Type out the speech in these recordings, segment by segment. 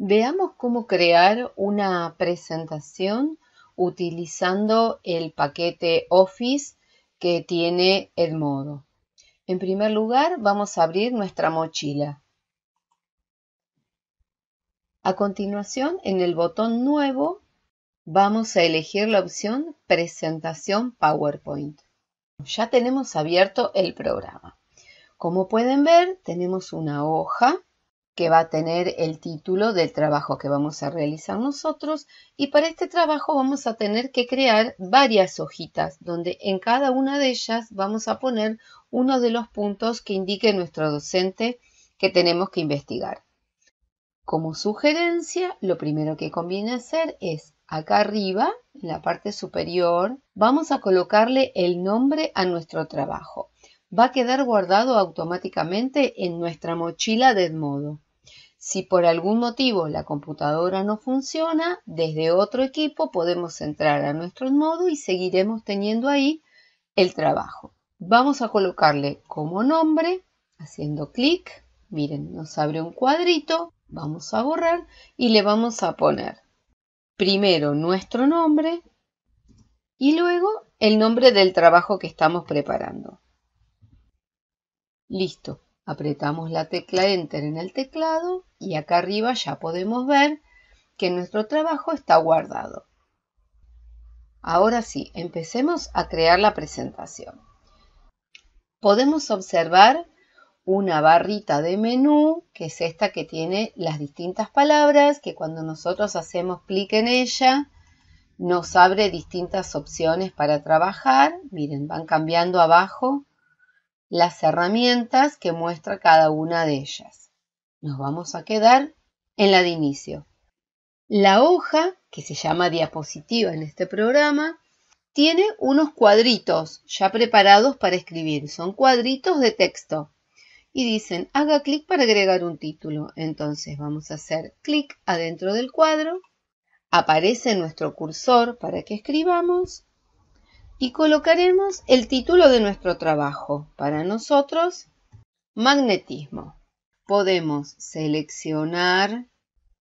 Veamos cómo crear una presentación utilizando el paquete Office que tiene el modo. En primer lugar, vamos a abrir nuestra mochila. A continuación, en el botón Nuevo, vamos a elegir la opción Presentación PowerPoint. Ya tenemos abierto el programa. Como pueden ver, tenemos una hoja que va a tener el título del trabajo que vamos a realizar nosotros y para este trabajo vamos a tener que crear varias hojitas donde en cada una de ellas vamos a poner uno de los puntos que indique nuestro docente que tenemos que investigar. Como sugerencia, lo primero que conviene hacer es acá arriba, en la parte superior, vamos a colocarle el nombre a nuestro trabajo. Va a quedar guardado automáticamente en nuestra mochila de modo. Si por algún motivo la computadora no funciona, desde otro equipo podemos entrar a nuestro modo y seguiremos teniendo ahí el trabajo. Vamos a colocarle como nombre, haciendo clic, miren, nos abre un cuadrito, vamos a borrar y le vamos a poner primero nuestro nombre y luego el nombre del trabajo que estamos preparando. Listo, apretamos la tecla Enter en el teclado y acá arriba ya podemos ver que nuestro trabajo está guardado. Ahora sí, empecemos a crear la presentación. Podemos observar una barrita de menú, que es esta que tiene las distintas palabras, que cuando nosotros hacemos clic en ella, nos abre distintas opciones para trabajar. Miren, van cambiando abajo las herramientas que muestra cada una de ellas nos vamos a quedar en la de inicio. La hoja, que se llama diapositiva en este programa, tiene unos cuadritos ya preparados para escribir. Son cuadritos de texto. Y dicen, haga clic para agregar un título. Entonces vamos a hacer clic adentro del cuadro. Aparece nuestro cursor para que escribamos. Y colocaremos el título de nuestro trabajo. Para nosotros, magnetismo podemos seleccionar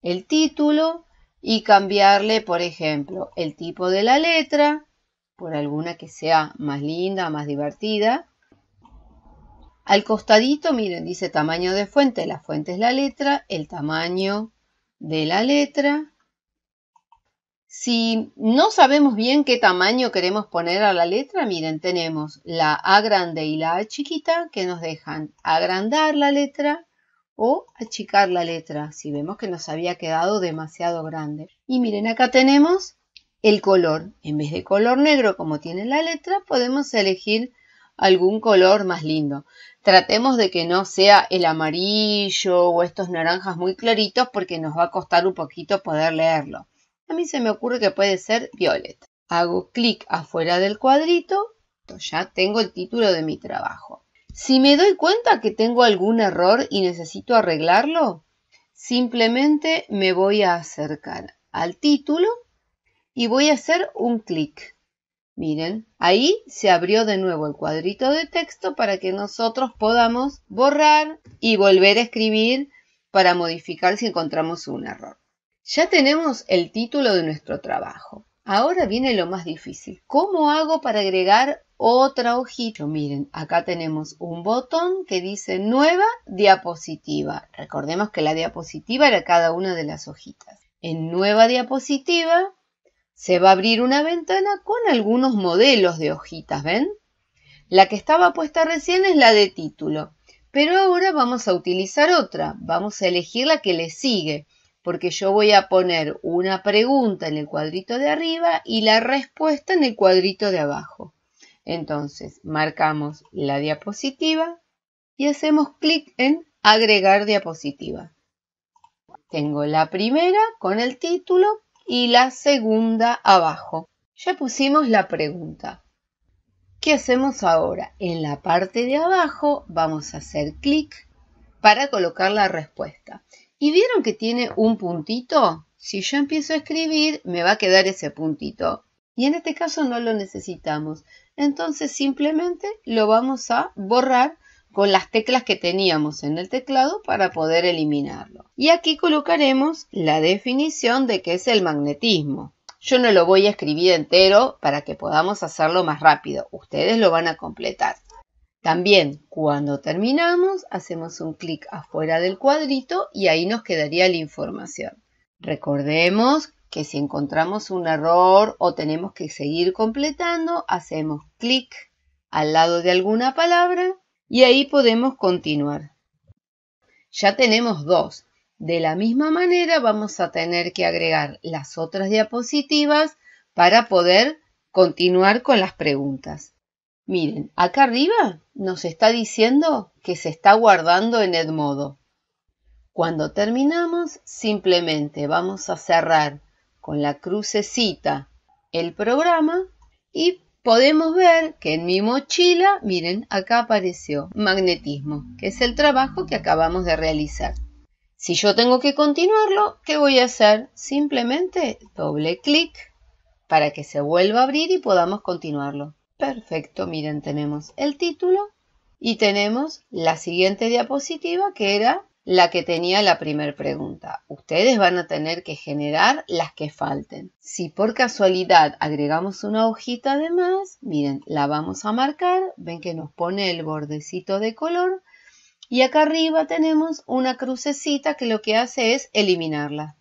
el título y cambiarle, por ejemplo, el tipo de la letra por alguna que sea más linda, más divertida. Al costadito, miren, dice tamaño de fuente. La fuente es la letra, el tamaño de la letra. Si no sabemos bien qué tamaño queremos poner a la letra, miren, tenemos la A grande y la A chiquita que nos dejan agrandar la letra o achicar la letra si vemos que nos había quedado demasiado grande. Y miren, acá tenemos el color. En vez de color negro como tiene la letra, podemos elegir algún color más lindo. Tratemos de que no sea el amarillo o estos naranjas muy claritos porque nos va a costar un poquito poder leerlo. A mí se me ocurre que puede ser violet Hago clic afuera del cuadrito, ya tengo el título de mi trabajo. Si me doy cuenta que tengo algún error y necesito arreglarlo, simplemente me voy a acercar al título y voy a hacer un clic. Miren, ahí se abrió de nuevo el cuadrito de texto para que nosotros podamos borrar y volver a escribir para modificar si encontramos un error. Ya tenemos el título de nuestro trabajo. Ahora viene lo más difícil. ¿Cómo hago para agregar otra hojita? Miren, acá tenemos un botón que dice nueva diapositiva. Recordemos que la diapositiva era cada una de las hojitas. En nueva diapositiva se va a abrir una ventana con algunos modelos de hojitas, ¿ven? La que estaba puesta recién es la de título, pero ahora vamos a utilizar otra, vamos a elegir la que le sigue porque yo voy a poner una pregunta en el cuadrito de arriba y la respuesta en el cuadrito de abajo. Entonces, marcamos la diapositiva y hacemos clic en agregar diapositiva. Tengo la primera con el título y la segunda abajo. Ya pusimos la pregunta. ¿Qué hacemos ahora? En la parte de abajo vamos a hacer clic para colocar la respuesta. ¿Y vieron que tiene un puntito? Si yo empiezo a escribir, me va a quedar ese puntito. Y en este caso no lo necesitamos. Entonces simplemente lo vamos a borrar con las teclas que teníamos en el teclado para poder eliminarlo. Y aquí colocaremos la definición de qué es el magnetismo. Yo no lo voy a escribir entero para que podamos hacerlo más rápido. Ustedes lo van a completar. También cuando terminamos hacemos un clic afuera del cuadrito y ahí nos quedaría la información. Recordemos que si encontramos un error o tenemos que seguir completando, hacemos clic al lado de alguna palabra y ahí podemos continuar. Ya tenemos dos. De la misma manera vamos a tener que agregar las otras diapositivas para poder continuar con las preguntas. Miren, acá arriba nos está diciendo que se está guardando en Edmodo. Cuando terminamos, simplemente vamos a cerrar con la crucecita el programa y podemos ver que en mi mochila, miren, acá apareció magnetismo, que es el trabajo que acabamos de realizar. Si yo tengo que continuarlo, ¿qué voy a hacer? Simplemente doble clic para que se vuelva a abrir y podamos continuarlo. Perfecto, miren, tenemos el título y tenemos la siguiente diapositiva que era la que tenía la primera pregunta. Ustedes van a tener que generar las que falten. Si por casualidad agregamos una hojita de más, miren, la vamos a marcar, ven que nos pone el bordecito de color y acá arriba tenemos una crucecita que lo que hace es eliminarla.